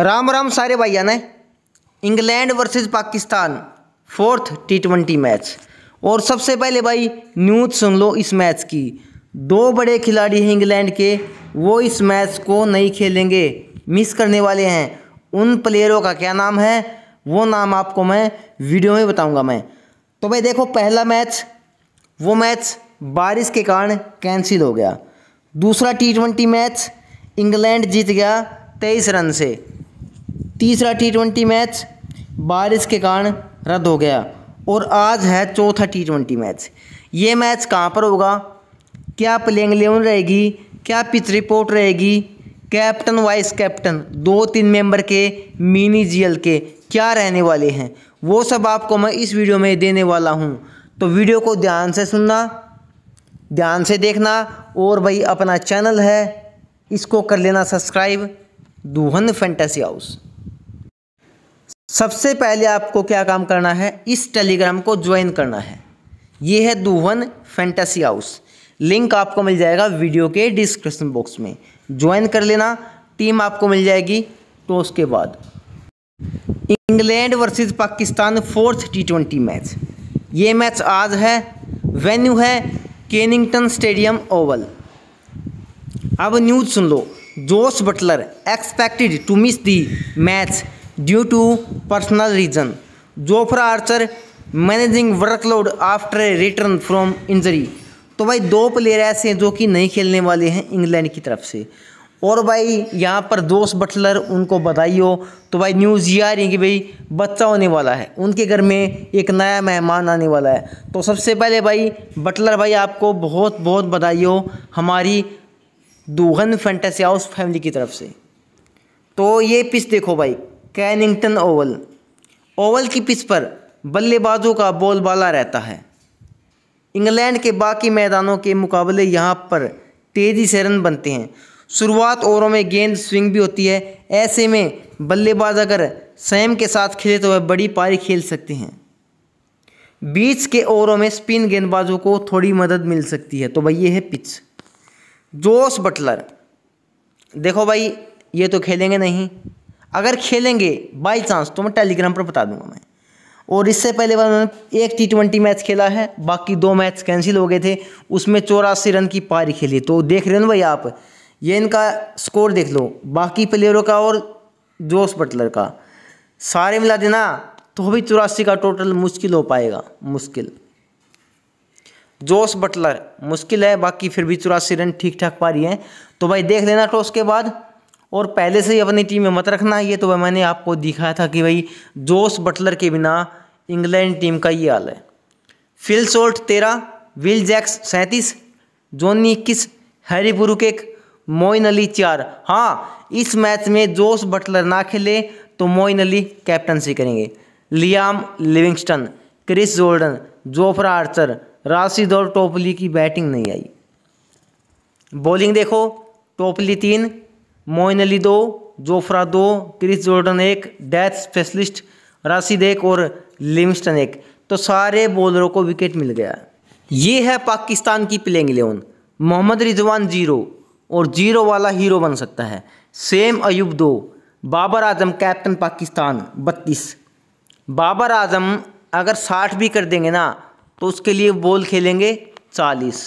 राम राम सारे भाइया ने England versus Pakistan fourth T twenty match और सबसे पहले भाई न्यूज सुन लो इस मैच की दो बड़े खिलाड़ी हैं इंग्लैंड के वो इस मैच को नहीं खेलेंगे मिस करने वाले हैं उन प्लेयरों का क्या नाम है वो नाम आपको मैं वीडियो में बताऊंगा मैं तो भाई देखो पहला मैच वो मैच बारिश के कारण कैंसिल हो गया दूसरा टी ट्वेंटी मैच इंग्लैंड जीत गया तेईस रन से तीसरा टी ट्वेंटी मैच बारिश के कारण रद्द हो गया और आज है चौथा टी ट्वेंटी मैच ये मैच कहाँ पर होगा क्या प्लेइंग लेवन रहेगी क्या पिच रिपोर्ट रहेगी कैप्टन वाइस कैप्टन दो तीन मेंबर के मिनी जीएल के क्या रहने वाले हैं वो सब आपको मैं इस वीडियो में देने वाला हूँ तो वीडियो को ध्यान से सुनना ध्यान से देखना और भाई अपना चैनल है इसको कर लेना सब्सक्राइब दुहन फैंटेसी हाउस सबसे पहले आपको क्या काम करना है इस टेलीग्राम को ज्वाइन करना है ये है दुहन फैंटेसी हाउस लिंक आपको मिल जाएगा वीडियो के डिस्क्रिप्शन बॉक्स में ज्वाइन कर लेना टीम आपको मिल जाएगी तो उसके बाद England versus Pakistan fourth T twenty match ये मैच आज है वेन्यू है केनिंगटन स्टेडियम ओवल अब न्यूज सुन लो Jos Buttler expected to miss the match due to personal reason Jofra Archer managing workload after return from injury तो भाई दो प्लेयर ऐसे हैं जो कि नहीं खेलने वाले हैं इंग्लैंड की तरफ से और भाई यहाँ पर दोस्त बटलर उनको बधाई हो तो भाई न्यूज़ ये आ रही है कि भाई बच्चा होने वाला है उनके घर में एक नया मेहमान आने वाला है तो सबसे पहले भाई बटलर भाई आपको बहुत बहुत बधाई हो हमारी दुहन फैंटेसी हाउस फैमिली की तरफ से तो ये पिच देखो भाई कैनिंगटन ओवल ओवल की पिच पर बल्लेबाजों का बोलबाला रहता है इंग्लैंड के बाकी मैदानों के मुकाबले यहाँ पर तेज़ी से रन बनते हैं शुरुआत ओवरों में गेंद स्विंग भी होती है ऐसे में बल्लेबाज अगर स्वयं के साथ खेले तो वह बड़ी पारी खेल सकते हैं बीच के ओवरों में स्पिन गेंदबाजों को थोड़ी मदद मिल सकती है तो भाई ये है पिच जोश बटलर देखो भाई ये तो खेलेंगे नहीं अगर खेलेंगे बाई चांस तो मैं टेलीग्राम पर बता दूंगा मैं और इससे पहले उन्होंने एक टी ट्वेंटी मैच खेला है बाकी दो मैच कैंसिल हो गए थे उसमें चौरासी रन की पारी खेली तो देख रहे हो ना भाई आप ये इनका स्कोर देख लो बाकी प्लेयरों का और जोश बटलर का सारे मिला देना तो भी चौरासी का टोटल मुश्किल हो पाएगा मुश्किल जोश बटलर मुश्किल है बाकी फिर भी चौरासी रन ठीक ठाक पा रही तो भाई देख लेना टॉस के बाद और पहले से ही अपनी टीम में मत रखना ये तो मैंने आपको दिखाया था कि भाई जोस बटलर के बिना इंग्लैंड टीम का ये हाल है फिल सोल्ट तेरह विल जैक्स सैंतीस जोनी इक्कीस हैरी पुरुकेक मोइन अली चार हाँ इस मैच में जोस बटलर ना खेले तो मोइन अली कैप्टनसी करेंगे Liam Livingstone Chris Jordan Jofra Archer Rashid और टोपली की बैटिंग नहीं आई बॉलिंग देखो टोपली तीन मोइन अली दो जोफ्रा दो क्रिस जॉर्डन एक डेथ स्पेशलिस्ट राशिद एक और लिमस्टन एक तो सारे बॉलरों को विकेट मिल गया ये है पाकिस्तान की playing eleven Mohammad Rizwan zero और जीरो वाला हीरो बन सकता है सेम अयूब दो बाबर आजम कैप्टन पाकिस्तान बत्तीस बाबर आजम अगर साठ भी कर देंगे ना तो उसके लिए बॉल खेलेंगे चालीस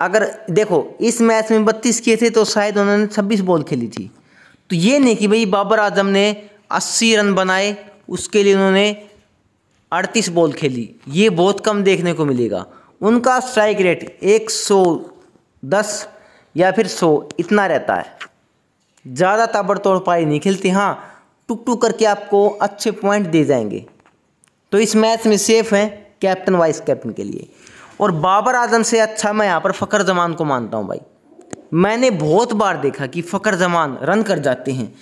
अगर देखो इस मैच में बत्तीस किए थे तो शायद उन्होंने छब्बीस बॉल खेली थी तो ये नहीं कि भाई बाबर आजम ने अस्सी रन बनाए उसके लिए उन्होंने अड़तीस बॉल खेली ये बहुत कम देखने को मिलेगा उनका स्ट्राइक रेट एक सौ दस या फिर सौ इतना रहता है ज़्यादा ताबड़तोड़ पाई नहीं खेलती हाँ टुक टुक करके आपको अच्छे पॉइंट दे जाएंगे तो इस मैच में सेफ हैं कैप्टन वाइस कैप्टन के लिए और बाबर आजम से अच्छा मैं यहाँ पर फ़खर जमान को मानता हूँ भाई मैंने बहुत बार देखा कि फ़ख्र जमान रन कर जाते हैं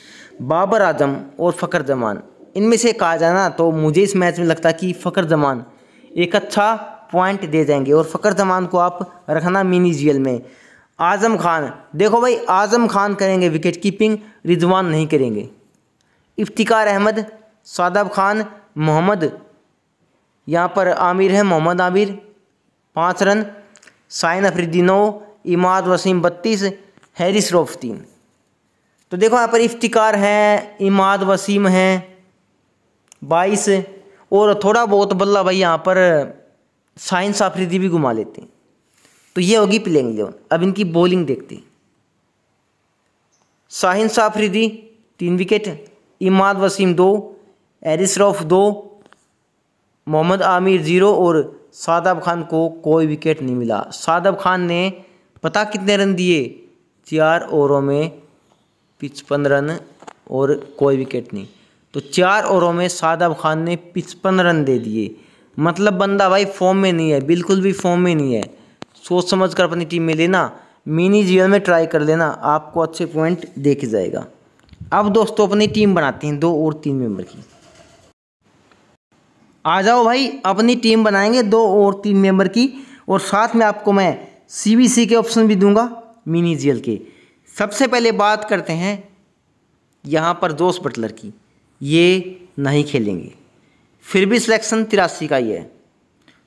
बाबर आजम और फ़खर जमान इनमें से कहा जाना तो मुझे इस मैच में लगता कि फ़कर जमान एक अच्छा पॉइंट दे जाएंगे और फ़खर जमान को आप रखना मिनी जेल में आज़म खान देखो भाई आज़म खान करेंगे विकेट कीपिंग रिजवान नहीं करेंगे इफ्तिकार अहमद सादब खान मोहम्मद यहाँ पर आमिर है मोहम्मद आमिर पाँच रन साइन अफरीदी नौ इमाद वसीम बत्तीस हैरिस रौफ तीन तो देखो यहाँ पर इफ्तिकार हैं इमाद वसीम हैं बाईस और थोड़ा बहुत बल्ला भाई यहाँ पर साइंस आफरीदी भी घुमा लेते हैं तो ये होगी प्लेइंग इलेवन अब इनकी बॉलिंग देखते हैं साहिन साफरीदी तीन विकेट इमाद वसीम दो एरिस रौफ दो मोहम्मद आमिर ज़ीरो और शादाब खान को कोई विकेट नहीं मिला शादाब खान ने पता कितने रन दिए चार ओवरों में पिचपन रन और कोई विकेट नहीं तो चार ओवरों में शादाब खान ने पिचपन रन दे दिए मतलब बंदा भाई फॉर्म में नहीं है बिल्कुल भी फॉर्म में नहीं है सोच समझ कर अपनी टीम में लेना मिनी जीवन में ट्राई कर लेना आपको अच्छे पॉइंट देखे जाएगा अब दोस्तों अपनी टीम बनाते हैं दो और तीन मेंबर की आ जाओ भाई अपनी टीम बनाएंगे दो और तीन मेंबर की और साथ में आपको मैं सी के ऑप्शन भी दूंगा मिनी जेल के सबसे पहले बात करते हैं यहाँ पर जोश बटलर की ये नहीं खेलेंगे फिर भी सिलेक्शन तिरासी का ही है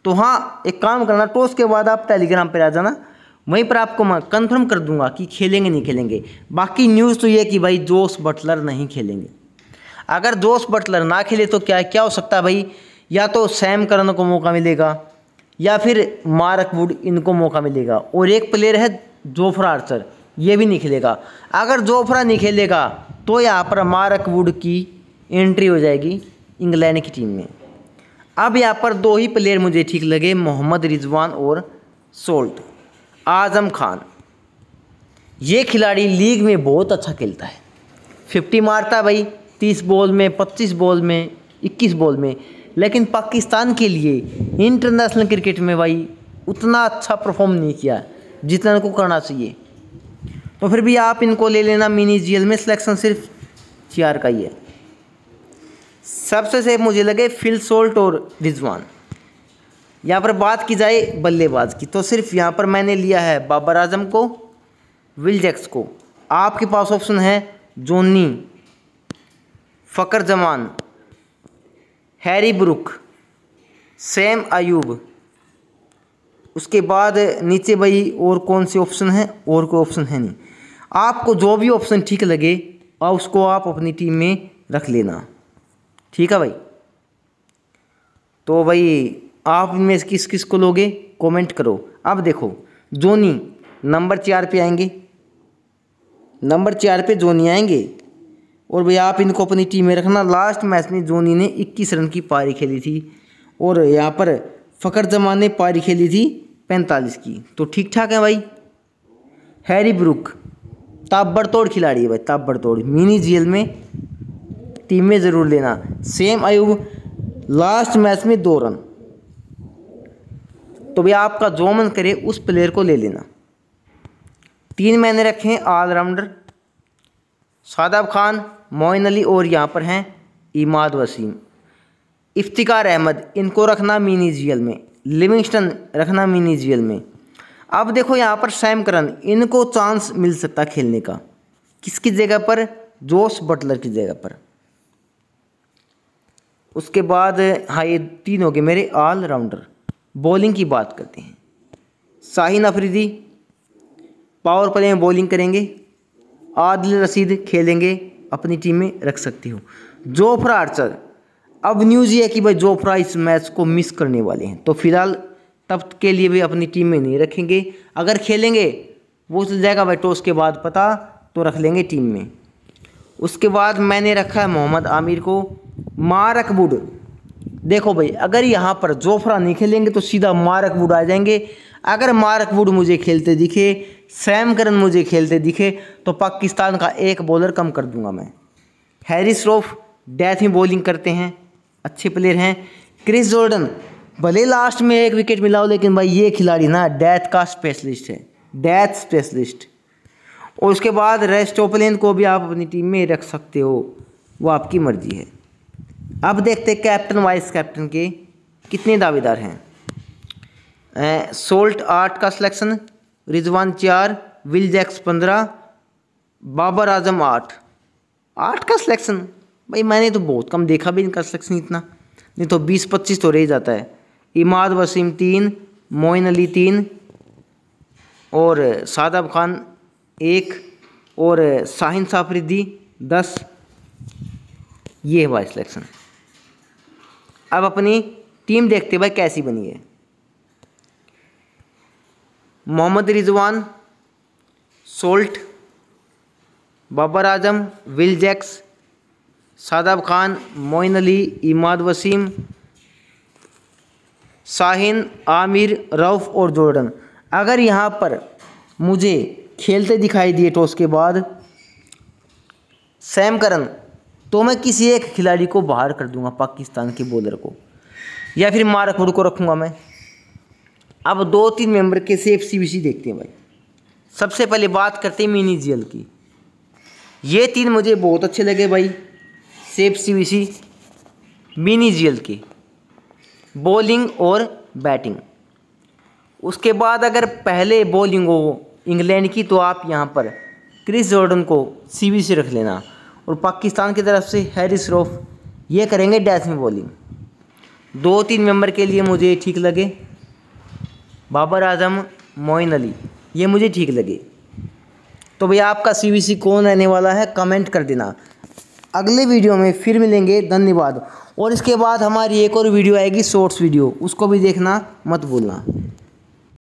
तो हाँ एक काम करना टॉस के बाद आप टेलीग्राम पर आ जाना वहीं पर आपको मैं कंफर्म कर दूंगा कि खेलेंगे नहीं खेलेंगे बाकी न्यूज़ तो ये कि भाई जोश बटलर नहीं खेलेंगे अगर जोश बटलर ना खेले तो क्या क्या हो सकता है भाई या तो सैम करन को मौका मिलेगा या फिर मार्क वुड इनको मौका मिलेगा और एक प्लेयर है जोफ्रा आर्चर ये भी नहीं खेलेगा अगर जोफ्रा नहीं खेलेगा तो यहाँ पर मार्क वुड की एंट्री हो जाएगी इंग्लैंड की टीम में अब यहाँ पर दो ही प्लेयर मुझे ठीक लगे मोहम्मद रिजवान और सोल्ट आजम खान ये खिलाड़ी लीग में बहुत अच्छा खेलता है फिफ्टी मारता भाई तीस बॉल में पच्चीस बॉल में इक्कीस बॉल में लेकिन पाकिस्तान के लिए इंटरनेशनल क्रिकेट में भाई उतना अच्छा परफॉर्म नहीं किया जितना इनको करना चाहिए तो फिर भी आप इनको ले लेना मिनी जी में सिलेक्शन सिर्फ चार का ही है सबसे सेफ मुझे लगे फिल सोल्ट और रिजवान यहाँ पर बात की जाए बल्लेबाज की तो सिर्फ यहाँ पर मैंने लिया है बाबर आजम को विल जैक्स को आपके पास ऑप्शन है Jonny Fakhar Zaman Harry Brook Saim Ayub उसके बाद नीचे भाई और कौन से ऑप्शन हैं और कोई ऑप्शन है नहीं आपको जो भी ऑप्शन ठीक लगे और उसको आप अपनी टीम में रख लेना ठीक है भाई तो भाई आप इनमें किस किस को लोगे कमेंट करो अब देखो जोनी नंबर चार पे आएंगे नंबर चार पे जोनी आएंगे और भाई आप इनको अपनी टीम में रखना लास्ट मैच में जोनी ने 21 रन की पारी खेली थी और यहाँ पर फ़कर जमान ने पारी खेली थी 45 की तो ठीक ठाक है भाई हैरी ब्रुक ताबड़तोड़ खिलाड़ी है भाई ताबड़तोड़ मिनी जेल में टीम में ज़रूर लेना सेम अयूब लास्ट मैच में दो रन तो भैया आपका जो मन करे उस प्लेयर को ले लेना तीन मैंने रखे हैं ऑलराउंडर शादाब खान मोइन अली और यहाँ पर हैं इमाद वसीम इफ्तिकार अहमद इनको रखना मिनी जेल में लिविंगस्टन रखना मिनी जेल में अब देखो यहाँ पर सैम करन इनको चांस मिल सकता खेलने का किसकी जगह पर जोश बटलर की जगह पर उसके बाद हाँ ये तीन हो गए मेरे ऑल राउंडर बॉलिंग की बात करते हैं शाहीन अफरीदी पावर प्ले में बॉलिंग करेंगे आदिल रसीद खेलेंगे अपनी टीम में रख सकती हो जोफ्रा आर्चर अब न्यूज़ ये है कि भाई जोफ्रा इस मैच को मिस करने वाले हैं तो फिलहाल तब के लिए भी अपनी टीम में नहीं रखेंगे अगर खेलेंगे वो चल जाएगा भाई टॉस के बाद पता तो रख लेंगे टीम में उसके बाद मैंने रखा है मोहम्मद आमिर को मारक बुड देखो भाई अगर यहाँ पर जोफ्रा नहीं खेलेंगे तो सीधा मारक बुड आ जाएंगे अगर मारक बुड मुझे खेलते दिखे सैम करन मुझे खेलते दिखे तो पाकिस्तान का एक बॉलर कम कर दूंगा मैं हैरिस रोफ डेथ में बॉलिंग करते हैं अच्छे प्लेयर हैं क्रिस जॉर्डन भले लास्ट में एक विकेट मिलाओ लेकिन भाई ये खिलाड़ी ना डेथ का स्पेशलिस्ट है डेथ स्पेशलिस्ट और उसके बाद रेस्टोपलेन को भी आप अपनी टीम में रख सकते हो वो आपकी मर्जी है अब देखते कैप्टन वाइस कैप्टन के कितने दावेदार हैं सोल्ट आर्ट का सिलेक्शन रिजवान चार विल जैक्स पंद्रह बाबर आजम आठ आठ का सिलेक्शन भाई मैंने तो बहुत कम देखा भी इनका सिलेक्शन इतना नहीं तो बीस पच्चीस तो रह जाता है इमाद वसीम तीन मोइन अली तीन और सादब खान एक और साहिन साफरीदी दस ये हुआ सिलेक्शन अब अपनी टीम देखते भाई कैसी बनी है Mohammad Rizwan Salt Babar Azam Will Jacks Shadab Khan Moeen Ali Imad Wasim Shaheen Amir Rauf और जोर्डन अगर यहाँ पर मुझे खेलते दिखाई दिए टॉस के बाद सैम करन तो मैं किसी एक खिलाड़ी को बाहर कर दूंगा पाकिस्तान के बॉलर को या फिर मारकपुर को रखूँगा मैं अब दो तीन मेंबर के सेफ सी देखते हैं भाई सबसे पहले बात करते हैं मिनी एल की ये तीन मुझे बहुत अच्छे लगे भाई सेफ सी मिनी एल के बॉलिंग और बैटिंग उसके बाद अगर पहले बॉलिंग हो इंग्लैंड की तो आप यहाँ पर क्रिस जॉर्डन को सी सी रख लेना और पाकिस्तान की तरफ से हैरिस रॉफ ये करेंगे डैसमी में बॉलिंग दो तीन मेंबर के लिए मुझे ठीक लगे बाबर आजम मोइन अली ये मुझे ठीक लगे तो भैया आपका सीबीसी कौन रहने वाला है कमेंट कर देना अगले वीडियो में फिर मिलेंगे धन्यवाद और इसके बाद हमारी एक और वीडियो आएगी शॉर्ट्स वीडियो उसको भी देखना मत भूलना